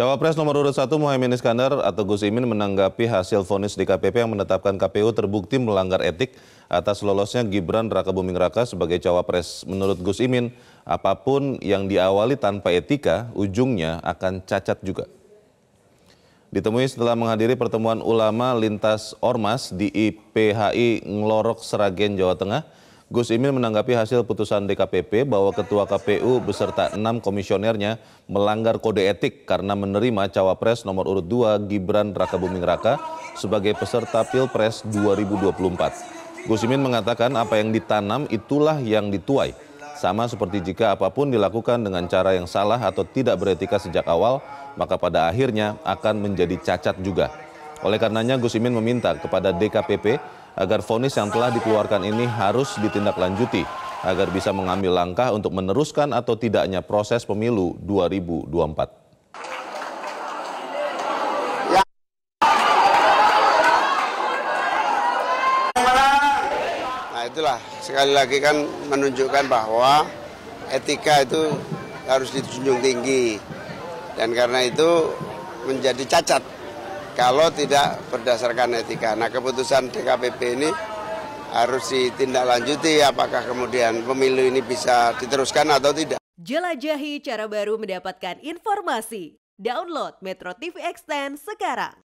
Cawapres nomor urut 1 Muhaimin Iskandar atau Gus Imin menanggapi hasil vonis DKPP yang menetapkan KPU terbukti melanggar etik atas lolosnya Gibran Raka Buming Raka sebagai cawapres. Menurut Gus Imin, apapun yang diawali tanpa etika, ujungnya akan cacat juga. Ditemui setelah menghadiri pertemuan ulama lintas ormas di IPHI Ngelorok Seragen, Jawa Tengah, Gus Imin menanggapi hasil putusan DKPP bahwa Ketua KPU beserta enam komisionernya melanggar kode etik karena menerima cawapres nomor urut 2 Gibran Rakabuming Raka sebagai peserta Pilpres 2024. Gus Imin mengatakan apa yang ditanam itulah yang dituai. Sama seperti jika apapun dilakukan dengan cara yang salah atau tidak beretika sejak awal, maka pada akhirnya akan menjadi cacat juga. Oleh karenanya Gus Imin meminta kepada DKPP agar vonis yang telah dikeluarkan ini harus ditindaklanjuti agar bisa mengambil langkah untuk meneruskan atau tidaknya proses pemilu 2024. Nah itulah sekali lagi kan menunjukkan bahwa etika itu harus dijunjung tinggi dan karena itu menjadi cacat kalau tidak berdasarkan etika. Nah keputusan DKPP ini harus ditindaklanjuti apakah kemudian pemilu ini bisa diteruskan atau tidak. Jelajahi cara baru mendapatkan informasi. Download Metro TV Extend sekarang.